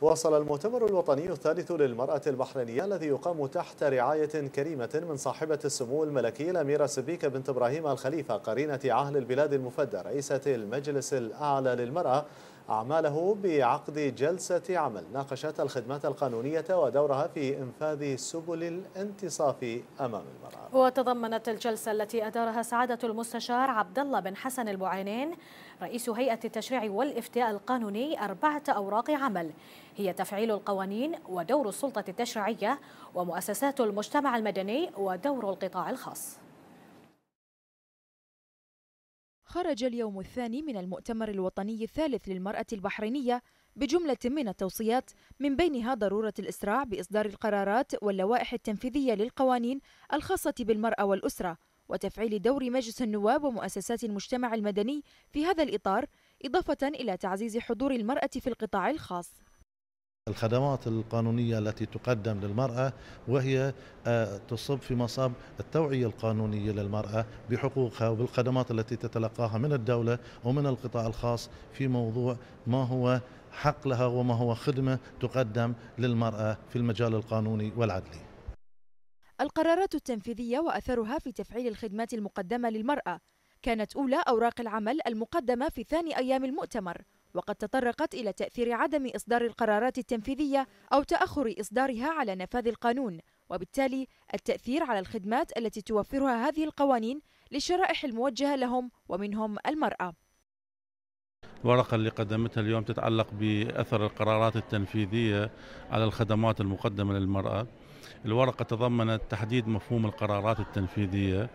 واصل المؤتمر الوطني الثالث للمرأة البحرينية الذي يقام تحت رعاية كريمة من صاحبة السمو الملكي الأميرة سبيكة بنت إبراهيم الخليفة قرينة عهل البلاد المفدى رئيسة المجلس الأعلى للمرأة أعماله بعقد جلسة عمل ناقشت الخدمات القانونية ودورها في إنفاذ سبل الانتصاف أمام المرأة وتضمنت الجلسة التي أدارها سعادة المستشار عبد الله بن حسن البعينين رئيس هيئة التشريع والإفتاء القانوني أربعة أوراق عمل هي تفعيل القوانين ودور السلطة التشريعية ومؤسسات المجتمع المدني ودور القطاع الخاص خرج اليوم الثاني من المؤتمر الوطني الثالث للمرأة البحرينية بجملة من التوصيات من بينها ضرورة الإسراع بإصدار القرارات واللوائح التنفيذية للقوانين الخاصة بالمرأة والأسرة وتفعيل دور مجلس النواب ومؤسسات المجتمع المدني في هذا الإطار إضافة إلى تعزيز حضور المرأة في القطاع الخاص الخدمات القانونية التي تقدم للمرأة وهي آه، تصب في مصاب التوعية القانونية للمرأة بحقوقها وبالخدمات التي تتلقاها من الدولة ومن القطاع الخاص في موضوع ما هو حق لها وما هو خدمة تقدم للمرأة في المجال القانوني والعدلي القرارات التنفيذية وأثرها في تفعيل الخدمات المقدمة للمرأة كانت أولى أوراق العمل المقدمة في ثاني أيام المؤتمر وقد تطرقت إلى تأثير عدم إصدار القرارات التنفيذية أو تأخر إصدارها على نفاذ القانون وبالتالي التأثير على الخدمات التي توفرها هذه القوانين للشرائح الموجهة لهم ومنهم المرأة الورقة اللي قدمتها اليوم تتعلق بأثر القرارات التنفيذية على الخدمات المقدمة للمرأة الورقة تضمنت تحديد مفهوم القرارات التنفيذية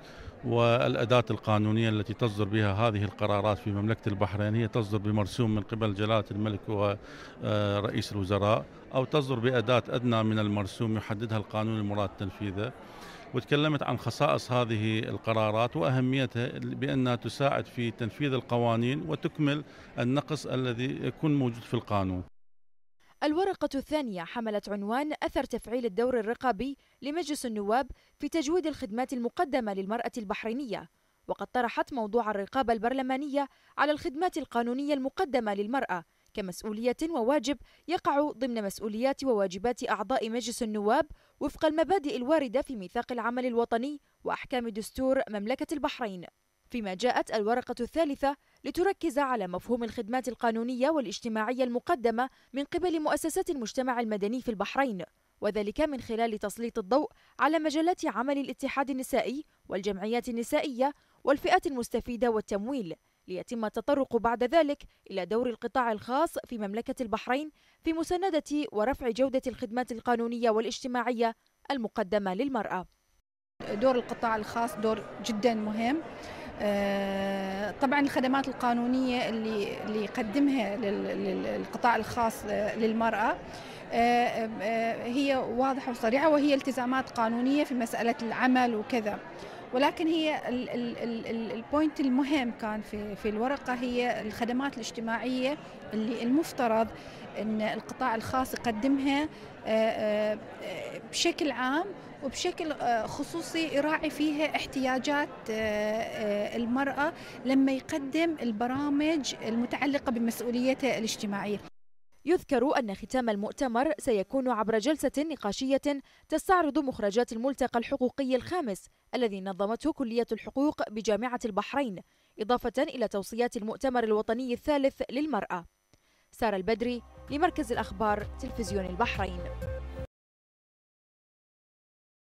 والأداة القانونية التي تصدر بها هذه القرارات في مملكة البحرين هي تصدر بمرسوم من قبل جلالة الملك ورئيس آه، الوزراء أو تصدر بأداة أدنى من المرسوم يحددها القانون المراد تنفيذه وتكلمت عن خصائص هذه القرارات واهميتها بانها تساعد في تنفيذ القوانين وتكمل النقص الذي يكون موجود في القانون الورقة الثانية حملت عنوان أثر تفعيل الدور الرقابي لمجلس النواب في تجويد الخدمات المقدمة للمرأة البحرينية وقد طرحت موضوع الرقابة البرلمانية على الخدمات القانونية المقدمة للمرأة كمسؤولية وواجب يقع ضمن مسؤوليات وواجبات أعضاء مجلس النواب وفق المبادئ الواردة في ميثاق العمل الوطني وأحكام دستور مملكة البحرين فيما جاءت الورقة الثالثة لتركز على مفهوم الخدمات القانونية والاجتماعية المقدمة من قبل مؤسسات المجتمع المدني في البحرين وذلك من خلال تسليط الضوء على مجالات عمل الاتحاد النسائي والجمعيات النسائية والفئات المستفيدة والتمويل ليتم التطرق بعد ذلك إلى دور القطاع الخاص في مملكة البحرين في مساندة ورفع جودة الخدمات القانونية والاجتماعية المقدمة للمرأة دور القطاع الخاص دور جدا مهم آه، طبعا الخدمات القانونيه اللي اللي يقدمها للقطاع الخاص آه، للمراه آه، هي واضحه وصريحه وهي التزامات قانونيه في مساله العمل وكذا ولكن هي البوينت المهم كان في في الورقه هي الخدمات الاجتماعيه اللي المفترض ان القطاع الخاص يقدمها آه، آه، بشكل عام وبشكل آه، خصوصي يراعي فيها احتياجات المرأة لما يقدم البرامج المتعلقة بمسؤوليتها الاجتماعية يذكر أن ختام المؤتمر سيكون عبر جلسة نقاشية تستعرض مخرجات الملتقى الحقوقي الخامس الذي نظمته كلية الحقوق بجامعة البحرين إضافة إلى توصيات المؤتمر الوطني الثالث للمرأة سارة البدري لمركز الأخبار تلفزيون البحرين